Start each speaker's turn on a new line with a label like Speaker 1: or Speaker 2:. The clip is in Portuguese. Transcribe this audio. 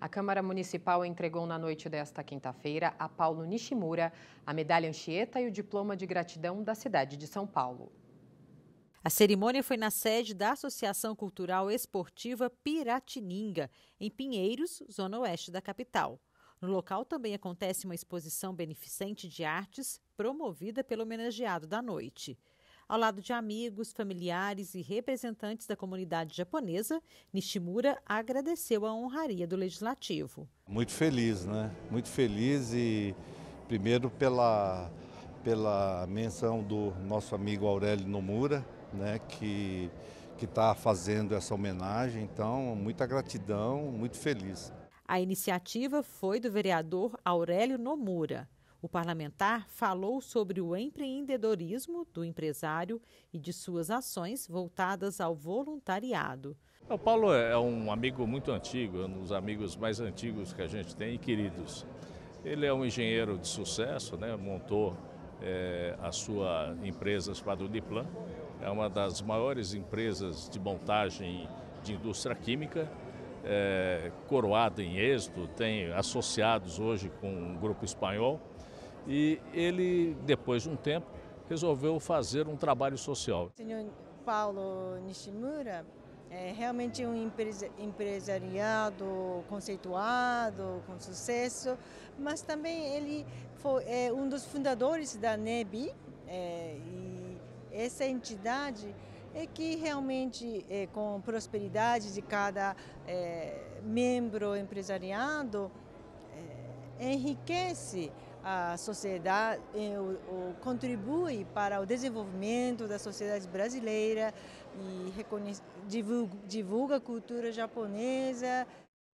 Speaker 1: A Câmara Municipal entregou na noite desta quinta-feira a Paulo Nishimura a medalha Anchieta e o diploma de gratidão da cidade de São Paulo. A cerimônia foi na sede da Associação Cultural Esportiva Piratininga, em Pinheiros, zona oeste da capital. No local também acontece uma exposição beneficente de artes promovida pelo homenageado da noite. Ao lado de amigos, familiares e representantes da comunidade japonesa, Nishimura agradeceu a honraria do legislativo.
Speaker 2: Muito feliz, né? Muito feliz e primeiro pela pela menção do nosso amigo Aurélio Nomura, né, que que está fazendo essa homenagem. Então, muita gratidão, muito feliz.
Speaker 1: A iniciativa foi do vereador Aurélio Nomura. O parlamentar falou sobre o empreendedorismo do empresário e de suas ações voltadas ao voluntariado.
Speaker 3: O Paulo é, é um amigo muito antigo, é um dos amigos mais antigos que a gente tem e queridos. Ele é um engenheiro de sucesso, né? montou é, a sua empresa chamada Uniplan, é uma das maiores empresas de montagem de indústria química, é, coroada em êxito, tem associados hoje com um grupo espanhol. E ele, depois de um tempo, resolveu fazer um trabalho social. O
Speaker 4: senhor Paulo Nishimura é realmente um empresariado conceituado, com sucesso, mas também ele foi é, um dos fundadores da NEB é, e essa entidade é que realmente é, com prosperidade de cada é, membro empresariado é, enriquece a sociedade, eh, o, o, contribui para o desenvolvimento da sociedade brasileira e divulga, divulga a cultura japonesa.